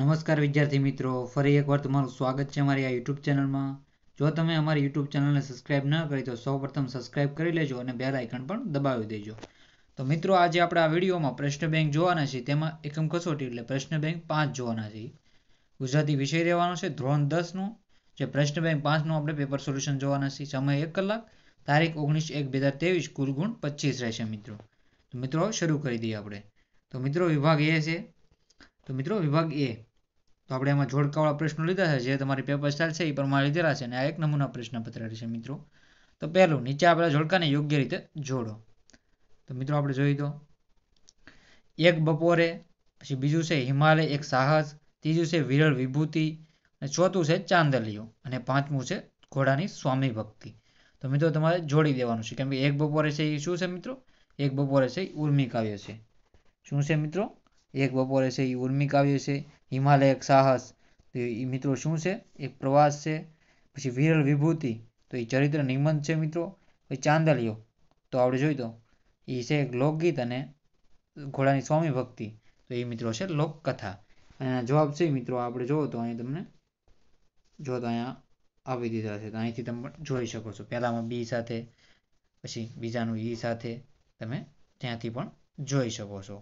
નમસ્કાર વિદ્યાર્થી મિત્રો ફરી એકવાર તમારું સ્વાગત છે અમારી આ યુટ્યુબ ચેનલમાં જો તમે અમારી યુટ્યુબ ચેનલને સબસ્ક્રાઇબ ન કરી તો પ્રથમ સબસ્ક્રાઇબ કરી લેજો અને બેલ આઇકન પણ દબાવી દેજો તો મિત્રો આજે આપણે આ વિડીયોમાં પ્રશ્ન બેંક જોવાના છે તેમાં એકમ કસોટી એટલે પ્રશ્ન બેંક પાંચ જોવાના છે ગુજરાતી વિષય રહેવાનો છે ધોરણ દસનું જે પ્રશ્ન બેંક પાંચનું આપણે પેપર સોલ્યુશન જોવાના છીએ સમય એક કલાક તારીખ ઓગણીસ એક બે હજાર ત્રેવીસ કુલ ગુણ પચીસ રહેશે મિત્રો તો મિત્રો શરૂ કરી દઈએ આપણે તો મિત્રો વિભાગ એ છે તો મિત્રો વિભાગ એ તો આપણે એમાં જોડકાવાળા પ્રશ્નો લીધા છે જે તમારી પેપર સ્ટાઇલ છે એ પ્રમાણે લીધેલા છે અને આ એક નમૂના પ્રશ્નપત્ર રહેશે મિત્રો તો પહેલું નીચે આપેલા જોડકાને યોગ્ય રીતે જોડો તો મિત્રો આપણે જોઈ દો એક બપોરે પછી બીજું છે હિમાલય એક સાહસ ત્રીજું છે વિરળ વિભૂતિ અને ચોથું છે ચાંદલિયો અને પાંચમું છે ઘોડાની સ્વામી ભક્તિ તો મિત્રો તમારે જોડી દેવાનું છે કેમ કે એક બપોરે છે એ શું છે મિત્રો એક બપોરે છે ઉર્મિ કાવ્ય છે શું છે મિત્રો એક બપોરે છે એ ઉર્મિ કાવ્ય છે હિમાલય એક સાહસ તો એ મિત્રો શું છે એક પ્રવાસ છે પછી વિરલ વિભૂતિ તો એ ચરિત્ર નિબંધ છે મિત્રો પછી ચાંદલિયો તો આપણે જોઈ તો એ છે એક લોકગીત અને ઘોડાની સ્વામી ભક્તિ તો એ મિત્રો છે લોકકથા અને જવાબ છે મિત્રો આપણે જોવો તો અહીં તમને જો તો અહીંયા આપી દીધા છે તો અહીંથી તમે જોઈ શકો છો પહેલામાં બી સાથે પછી બીજાનું ઈ સાથે તમે ત્યાંથી પણ જોઈ શકો છો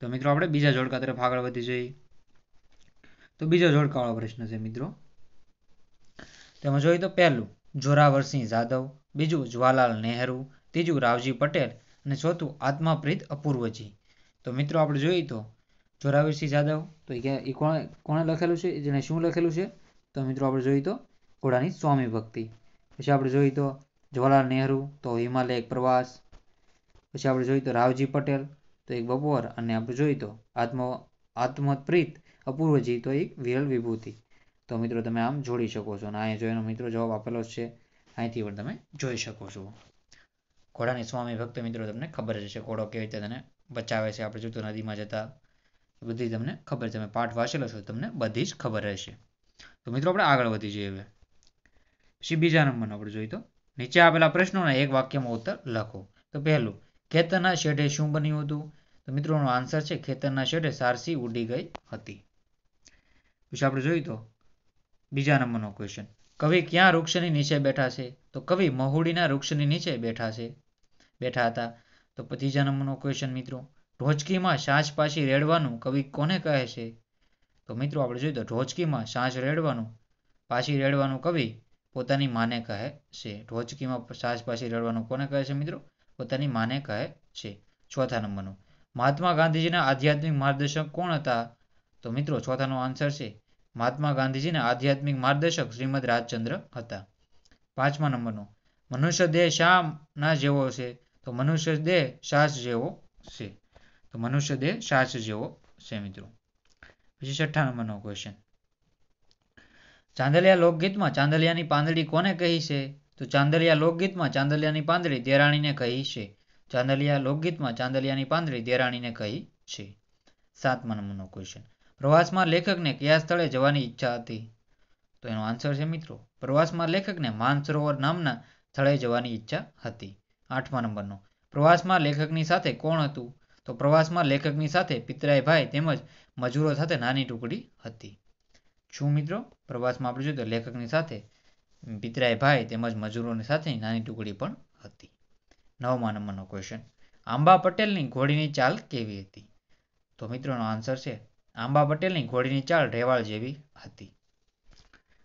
તો મિત્રો આપણે બીજા જોડકા તરફ આગળ વધી જઈએ તો બીજો જોડકાવાળો પ્રશ્ન છે મિત્રો તેમાં જોઈએ તો પહેલું જોરાવરસિંહ જાદવ બીજું જવાહરલાલ નહેરુ ત્રીજું રાવજી પટેલ અને ચોથું આત્માપ્રીત અપૂર્વજી તો મિત્રો આપણે જોઈએ તો જોરાવરસિંહ જાદવ તો એ કોણે કોણે લખેલું છે જેને શું લખેલું છે તો મિત્રો આપણે જોઈએ તો ઘોડાની સ્વામી ભક્તિ પછી આપણે જોઈએ તો જવાહરલાલ નહેરુ તો હિમાલય પ્રવાસ પછી આપણે જોઈએ તો રાવજી પટેલ તો એક બપોર અને આપણે જોઈએ તો આત્મ આત્મપ્રીત અપૂર્વજી તો એક વિરલ વિભૂતિ તો મિત્રો તમે આમ જોડી શકો છો અને અહીંયા જોઈનો મિત્રો જવાબ આપેલો છે અહીંથી પણ તમે જોઈ શકો છો ઘોડાની સ્વામી ભક્ત મિત્રો તમને ખબર જ છે ઘોડો કેવી રીતે તેને બચાવે છે આપણે જોતું નદીમાં જતા બધી તમને ખબર છે તમે પાઠ વાંચેલો છો તમને બધી જ ખબર રહેશે તો મિત્રો આપણે આગળ વધી જઈએ હવે પછી બીજા નંબરનો આપણે જોઈએ તો નીચે આપેલા પ્રશ્નોના એક વાક્યમાં ઉત્તર લખો તો પહેલું ખેતરના શેઢે શું બન્યું હતું તો મિત્રોનો આન્સર છે ખેતરના શેઢે સારસી ઉડી ગઈ હતી પછી આપણે જોયું તો બીજા નંબરનો ક્વેશ્ચન કવિ ક્યાં વૃક્ષની નીચે બેઠા છે તો કવિ મહુડીના વૃક્ષની નીચે બેઠા છે બેઠા હતા તો ત્રીજા નંબરનો ક્વેશ્ચન મિત્રો ઢોચકીમાં સાંજ પાછી રેડવાનું કવિ કોને કહે છે તો મિત્રો આપણે જોઈએ તો ઢોચકીમાં સાંજ રેડવાનું પાછી રેડવાનું કવિ પોતાની માને કહે છે ઢોચકીમાં સાંજ પાછી રેડવાનું કોને કહે છે મિત્રો પોતાની માને કહે છે ચોથા નંબરનું મહાત્મા ગાંધીજીના આધ્યાત્મિક માર્ગદર્શક કોણ હતા તો મિત્રો ચોથાનો આન્સર છે મહાત્મા ગાંધીજીના આધ્યાત્મિક માર્ગદર્શક શ્રીમદ રાજચંદ્ર હતા પાંચમા નંબરનો મનુષ્ય દેહ શાના જેવો છે તો મનુષ્ય દેહ શ્વાસ જેવો છે તો મનુષ્ય દેહ શ્વાસ જેવો છે મિત્રો પછી છઠ્ઠા નંબરનો ક્વેશ્ચન ચાંદલિયા લોકગીતમાં ચાંદલિયાની પાંદડી કોને કહી છે તો ચાંદલિયા લોકગીતમાં ચાંદલિયાની પાંદડી દેરાણીને કહી છે ચાંદલિયા લોકગીતમાં ચાંદલિયાની પાંદડી દેરાણીને કહી છે સાતમા નંબરનો ક્વેશ્ચન પ્રવાસમાં લેખકને કયા સ્થળે જવાની ઈચ્છા હતી તો એનો આન્સર છે મિત્રો પ્રવાસમાં લેખકને માનસરોવર નામના સ્થળે જવાની ઈચ્છા હતી આઠમા નંબરનો પ્રવાસમાં લેખકની સાથે કોણ હતું તો પ્રવાસમાં લેખકની સાથે પિતરાય ભાઈ તેમજ મજૂરો સાથે નાની ટુકડી હતી શું મિત્રો પ્રવાસમાં આપણે જોઈએ તો લેખકની સાથે પિતરાયભાઈ તેમજ મજૂરોની સાથે નાની ટુકડી પણ હતી નવમા નંબરનો ક્વેશ્ચન આંબા પટેલની ઘોડીની ચાલ કેવી હતી તો મિત્રોનો આન્સર છે આંબા પટેલની ઘોડીની ચાલ રેવાળ જેવી હતી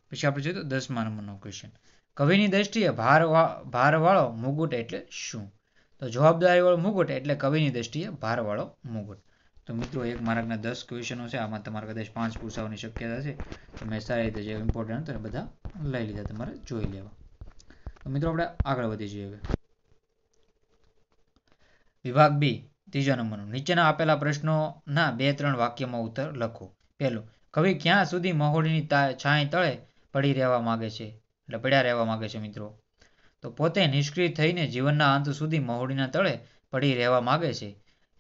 પછી આપણે જોઈએ તો દસમા નંબરનો ક્વેશ્ચન કવિની દ્રષ્ટિએ ભારવાળો મુગુટ એટલે શું તો જવાબદારીવાળો મુગુટ એટલે કવિની દ્રષ્ટિએ ભારવાળો મુગુટ તો મિત્રો એક માર્કના દસ ક્વેશ્ચનો છે આમાં તમારે કદાચ પાંચ પૂછાવાની શક્યતા છે તો મેં સારી રીતે જે ઇમ્પોર્ટન્ટ હતા બધા લઈ લીધા તમારે જોઈ લેવા તો મિત્રો આપણે આગળ વધી જઈએ વિભાગ બી ત્રીજો નંબરનો નીચેના આપેલા પ્રશ્નોના બે ત્રણ વાક્યમાં ઉત્તર લખો પહેલું કવિ ક્યાં સુધી મહોડીની છાંય તળે પડી રહેવા માગે છે એટલે પડ્યા રહેવા માગે છે મિત્રો તો પોતે નિષ્ક્રિય થઈને જીવનના અંત સુધી મહોડીના તળે પડી રહેવા માગે છે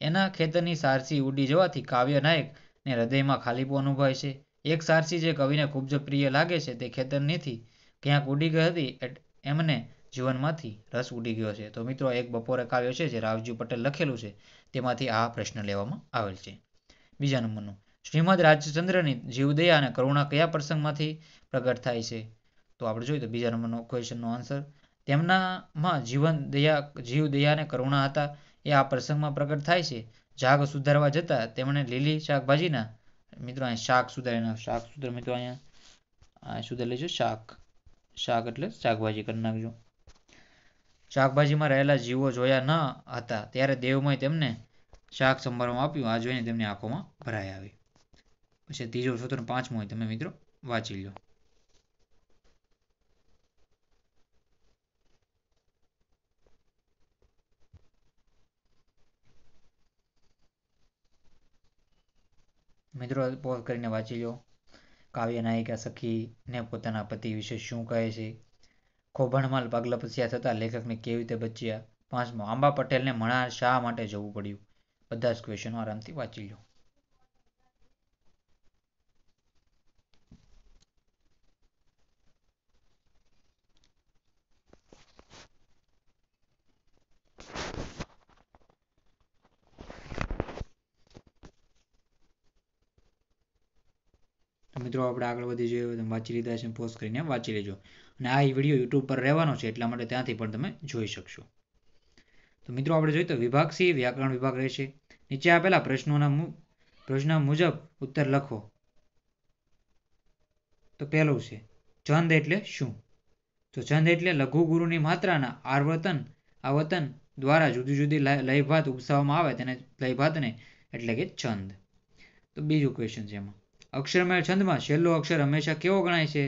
એના ખેતરની સારસી ઉડી જવાથી કાવ્ય નાયક હૃદયમાં ખાલીપો અનુભવાય છે એક સારસી જે કવિને ખૂબ જ પ્રિય લાગે છે તે ખેતરનીથી ક્યાંક ઉડી ગઈ હતી એમને જીવનમાંથી રસ ઉડી ગયો છે તો મિત્રો એક બપોરે કાવ્ય છે જે રાવજી પટેલ લખેલું છે તેમાંથી આ પ્રશ્ન લેવામાં આવેલ છે બીજા નંબરનું શ્રીમદ રાજચંદ્રની જીવદયા અને કરુણા કયા પ્રસંગમાંથી પ્રગટ થાય છે તો આપણે જોઈએ તો બીજા નંબરનો ક્વેશ્ચનનો આન્સર તેમનામાં જીવન દયા જીવ દયા અને કરુણા હતા એ આ પ્રસંગમાં પ્રગટ થાય છે જાગ સુધારવા જતા તેમણે લીલી શાકભાજીના મિત્રો અહીંયા શાક સુધારેના શાક સુધાર મિત્રો અહીંયા આ સુધાર લેજો શાક શાક એટલે શાકભાજી કરી નાખજો શાકભાજીમાં રહેલા જીવો જોયા ન હતા ત્યારે દેવમય તેમને શાક સંભાળવામાં આપ્યું આ જોઈને તેમની આંખોમાં ભરાઈ આવી પછી ત્રીજો ચોથો પાંચમો તમે મિત્રો વાંચી લો મિત્રો પોઝ કરીને વાંચી લો કાવ્ય નાયિકા ને પોતાના પતિ વિશે શું કહે છે ખોભણમાં પગલપસ્યા થતા લેખકને કેવી રીતે બચ્યા પાંચમો આંબા પટેલને મણા શા માટે જવું પડ્યું બધા જ ક્વેશ્ચનો આરામથી વાંચી લો મિત્રો આપણે આગળ વધી જોઈએ વાંચી લીધા છે પોઝ કરીને વાંચી લેજો અને આ વિડીયો યુટ્યુબ પર રહેવાનો છે એટલા માટે ત્યાંથી પણ તમે જોઈ શકશો તો મિત્રો આપણે જોઈએ તો વિભાગ સી વ્યાકરણ વિભાગ રહેશે નીચે આપેલા પ્રશ્નોના પ્રશ્ન મુજબ ઉત્તર લખો તો પહેલું છે છંદ એટલે શું તો છંદ એટલે લઘુ ગુરુની માત્રાના આર્વતન આવતન દ્વારા જુદી જુદી લયભાત ઉપસાવવામાં આવે તેને લયભાતને એટલે કે છંદ તો બીજું ક્વેશ્ચન છે એમાં અક્ષરમેળ છંદમાં છેલ્લો અક્ષર હંમેશા કેવો ગણાય છે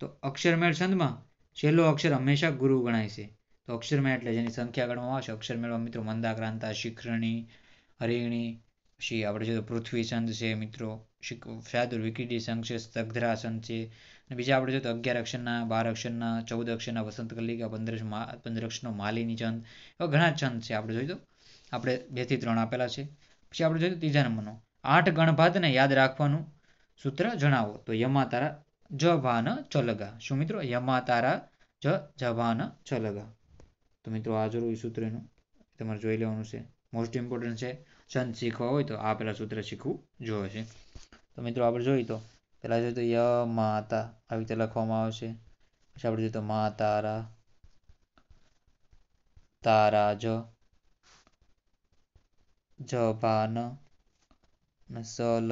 તો અક્ષરમેળ છંદમાં છેલ્લો અક્ષર હંમેશા ગુરુ ગણાય છે તો અક્ષરમેળ એટલે જેની સંખ્યા ગણવામાં આવશે અક્ષરમેળમાં મિત્રો મંદાક્રાંતા શિખરણી હરિણી પછી આપણે જોઈએ પૃથ્વી છંદ છે મિત્રો ચાદુર વિકિડી સંઘ છે સ્તગ્ધરાસન છે અને બીજા આપણે જોઈએ તો અગિયાર અક્ષરના બાર અક્ષરના ચૌદ અક્ષરના વસંત કલિકા પંદર પંદર અક્ષરનો માલિની છંદ એવા ઘણા છંદ છે આપણે જોઈએ તો આપણે બેથી ત્રણ આપેલા છે પછી આપણે જોઈએ તો ત્રીજા નંબરનો આઠ ગણભાતને યાદ રાખવાનું સૂત્ર જણાવો તો યમાતારા જભાન ચલગા શું મિત્રો યમાતારા જ જભાન ચલગા તો મિત્રો આ જરૂરી સૂત્રનું તમારે જોઈ લેવાનું છે મોસ્ટ ઇમ્પોર્ટન્ટ છે છંદ શીખવા હોય તો આ પહેલાં સૂત્ર શીખવું જોઈએ તો મિત્રો આપણે જોઈએ તો પહેલાં જોઈએ તો ય માતા આવી રીતે લખવામાં આવશે પછી આપણે જોઈએ તો મા તારા તારા જ જભાન અને સ લ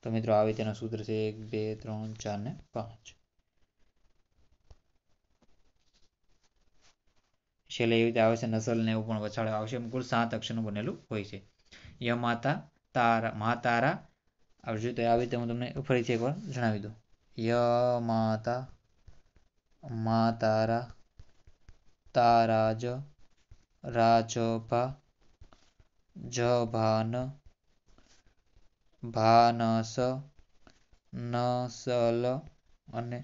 તો મિત્રો આવી તેના સૂત્ર છે એક બે ત્રણ ચાર ને પાંચ છેલ્લે એવી રીતે આવે નસલ ને એવું પણ વછાડે આવશે એમ કુલ સાત અક્ષરનું બનેલું હોય છે ય માતા તારા મા તારા આવજો તો આવી રીતે હું તમને ફરીથી એકવાર જણાવી દઉં ય માતા મા તારા તારાજ રાજ ભા જ ભાન ભાનસ નસલ અને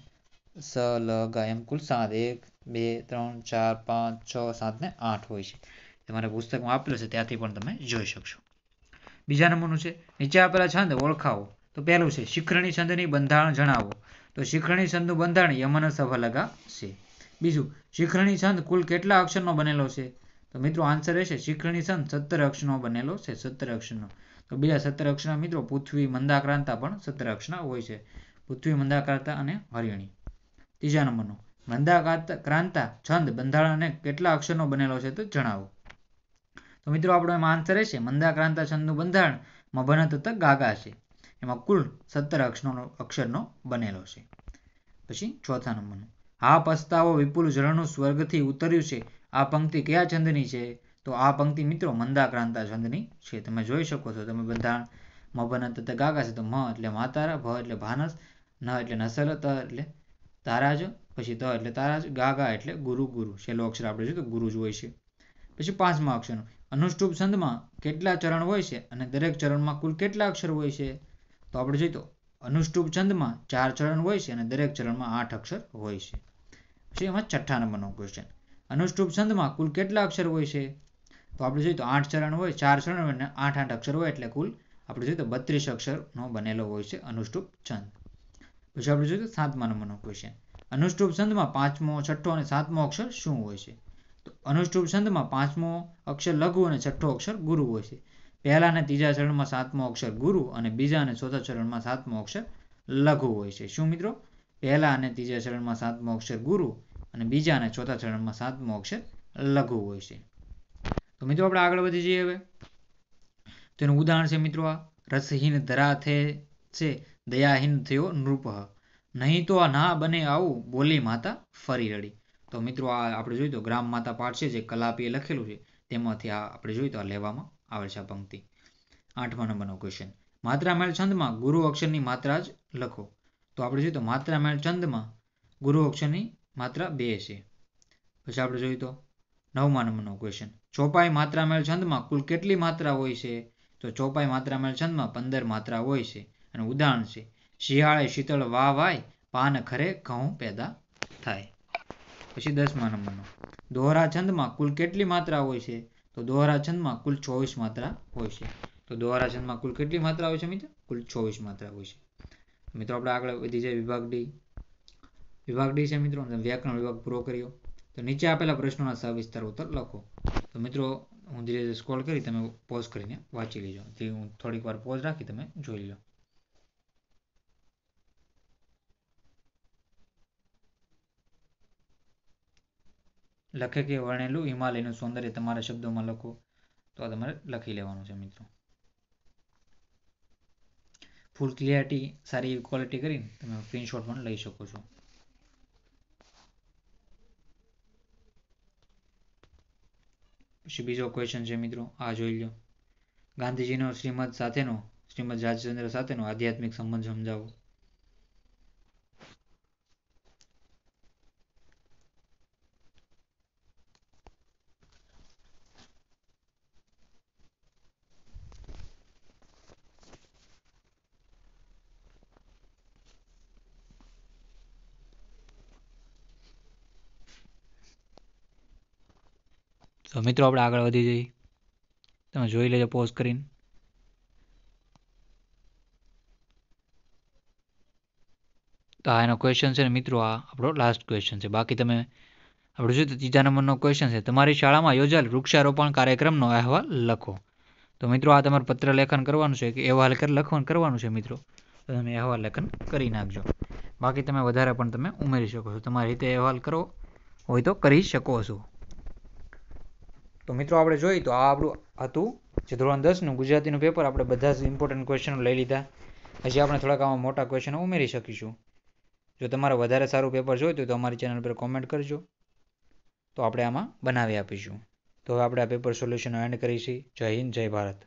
સલગા એમ કુલ સાત એક બે ત્રણ ચાર પાંચ છ સાત ને આઠ હોય છે તમારે પુસ્તકમાં આપેલું છે ત્યાંથી પણ તમે જોઈ શકશો બીજા નંબરનું છે નીચે આપેલા છંદ ઓળખાવો તો પહેલું છે શિખરણી છંદની બંધારણ જણાવો તો શિખરણી છંદનું બંધારણ યમન સભલગા છે બીજું શિખરણી છંદ કુલ કેટલા અક્ષરનો બનેલો છે તો મિત્રો આન્સર રહેશે શિખરણી છંદ સત્તર અક્ષરનો બનેલો છે સત્તર અક્ષરનો તો બીજા સત્તર મિત્રો પૃથ્વી મંદાક્રાંતા પણ સત્તર હોય છે પૃથ્વી મંદાક્રાંતા અને હરિણી ત્રીજા નંબરનો મંદાક્રાંતા છંદ બંધારણ અને કેટલા અક્ષરનો બનેલો છે તો જણાવો તો મિત્રો આપણો એમાં આન્સર છે મંદાક્રાંતા છંદનું બંધારણ મભન તથા ગાગા છે એમાં કુલ સત્તર અક્ષરનો અક્ષરનો બનેલો છે પછી ચોથા નંબરનો આ પસ્તાવો વિપુલ ઝરણું સ્વર્ગથી ઉતર્યું છે આ પંક્તિ કયા છંદની છે તો આ પંક્તિ મિત્રો મંદાક્રાંતા છંદની છે તમે જોઈ શકો છો તમે બંધારણમાં બન તો ગાગા છે તો મ એટલે માતારા ભ એટલે ભાનસ ન એટલે નસલ ત એટલે તારાજ પછી ત એટલે તારાજ ગાગા એટલે ગુરુ ગુરુ છેલ્લો અક્ષર આપણે જોઈએ તો ગુરુ જ હોય છે પછી પાંચમા અક્ષરનો અનુષ્ટુપ છંદમાં કેટલા ચરણ હોય છે અને દરેક ચરણમાં કુલ કેટલા અક્ષર હોય છે તો આપણે જોઈએ તો અનુષ્ટુપ છંદમાં ચાર ચરણ હોય છે અને દરેક ચરણમાં આઠ અક્ષર હોય છે પછી એમાં છઠ્ઠા નંબરનો ક્વેશ્ચન અનુષ્ટુપ છંદમાં કુલ કેટલા અક્ષર હોય છે તો આપણે જોઈએ તો આઠ ચરણ હોય ચાર ચરણ અને આઠ આઠ અક્ષર હોય એટલે કુલ આપણે જોઈએ તો બત્રીસ અક્ષરનો બનેલો હોય છે અનુષ્ટુપ છંદ પછી આપણે જોઈએ તો સાતમા નંબરનો ક્વેશ્ચન અનુષ્ટુપ છંદમાં પાંચમો છઠ્ઠો અને સાતમો અક્ષર શું હોય છે તો અનુષ્ટુપ છંદમાં પાંચમો અક્ષર લઘુ અને છઠ્ઠો અક્ષર ગુરુ હોય છે પહેલા અને ત્રીજા ચરણમાં સાતમો અક્ષર ગુરુ અને બીજા અને ચોથા ચરણમાં સાતમો અક્ષર લઘુ હોય છે શું મિત્રો પહેલા અને ત્રીજા ચરણમાં સાતમો અક્ષર ગુરુ અને બીજા અને ચોથા ચરણમાં સાતમો અક્ષર લઘુ હોય છે તો મિત્રો આપણે આગળ વધી જઈએ હવે તેનું ઉદાહરણ છે મિત્રો આ રસહીન ધરા થે છે દયાહીન થયો નૃપહ નહીં તો આ ના બને આવું બોલી માતા ફરી રડી તો મિત્રો આ આપણે જોઈએ તો ગ્રામ માતા પાઠ છે જે કલાપીએ લખેલું છે તેમાંથી આ આપણે જોઈએ તો આ લેવામાં આવે છે આ પંક્તિ આઠમા નંબરનો ક્વેશ્ચન માત્રા મેળ છંદમાં ગુરુ અક્ષરની માત્રા જ લખો તો આપણે જોઈએ તો માત્રા મેળ છંદમાં ગુરુ અક્ષરની માત્રા બે છે પછી આપણે જોઈએ તો નવમા નંબરનો ક્વેશ્ચન ચોપાઈ માત્રામેળ છંદમાં કુલ કેટલી માત્રા હોય છે તો ચોપાઈ માત્રામેળ છંદમાં પંદર માત્રા હોય છે અને ઉદાહરણ છે શિયાળે શીતળ વા વાય પાન ખરે ઘઉં પેદા થાય પછી દસમા નંબરનો દોહરા છંદમાં કુલ કેટલી માત્રા હોય છે તો દોહરા છંદમાં કુલ ચોવીસ માત્રા હોય છે તો દોહરા છંદમાં કુલ કેટલી માત્રા હોય છે મિત્ર કુલ ચોવીસ માત્રા હોય છે મિત્રો આપણે આગળ વધી જાય વિભાગ ડી વિભાગ ડી છે મિત્રો વ્યાકરણ વિભાગ પૂરો કર્યો તો નીચે આપેલા પ્રશ્નોના સવિસ્તાર ઉત્તર લખો તો મિત્રો હું ધીરે ધીરે સ્ક્રોલ કરી તમે પોઝ કરીને વાંચી લેજો જે હું થોડીક વાર પોઝ રાખી તમે જોઈ લો લખકે વર્ણેલું હિમાલયનું સૌંદર્ય તમારા શબ્દોમાં લખો તો આ તમારે લખી લેવાનું છે મિત્રો ફૂલ ક્લિયરિટી સારી એવી ક્વોલિટી કરીને તમે સ્ક્રીનશોટ પણ લઈ શકો છો પછી બીજો ક્વેશ્ચન છે મિત્રો આ જોઈ લો ગાંધીજીનો શ્રીમદ સાથેનો શ્રીમદ રાજચંદ્ર સાથેનો આધ્યાત્મિક સંબંધ સમજાવો તો મિત્રો આપણે આગળ વધી જઈએ તમે જોઈ લેજો પોઝ કરીને તો આ એનો ક્વેશ્ચન છે ને મિત્રો આ આપણો લાસ્ટ ક્વેશ્ચન છે બાકી તમે આપણે શું ત્રીજા નંબરનો ક્વેશ્ચન છે તમારી શાળામાં યોજાયેલ વૃક્ષારોપણ કાર્યક્રમનો અહેવાલ લખો તો મિત્રો આ તમારે પત્ર લેખન કરવાનું છે કે અહેવાલ લખવાનું કરવાનું છે મિત્રો તો તમે અહેવાલ લેખન કરી નાખજો બાકી તમે વધારે પણ તમે ઉમેરી શકો છો તમારી રીતે અહેવાલ કરો હોય તો કરી શકો છો તો મિત્રો આપણે જોઈએ તો આ આપણું હતું જે ધોરણ દસનું ગુજરાતીનું પેપર આપણે બધા જ ઇમ્પોર્ટન્ટ ક્વેશ્ચનો લઈ લીધા હજી આપણે થોડાક આમાં મોટા ક્વેશ્ચનો ઉમેરી શકીશું જો તમારે વધારે સારું પેપર જોઈતું તો અમારી ચેનલ પર કોમેન્ટ કરજો તો આપણે આમાં બનાવી આપીશું તો હવે આપણે આ પેપર સોલ્યુશન એન્ડ કરીશું જય હિન્દ જય ભારત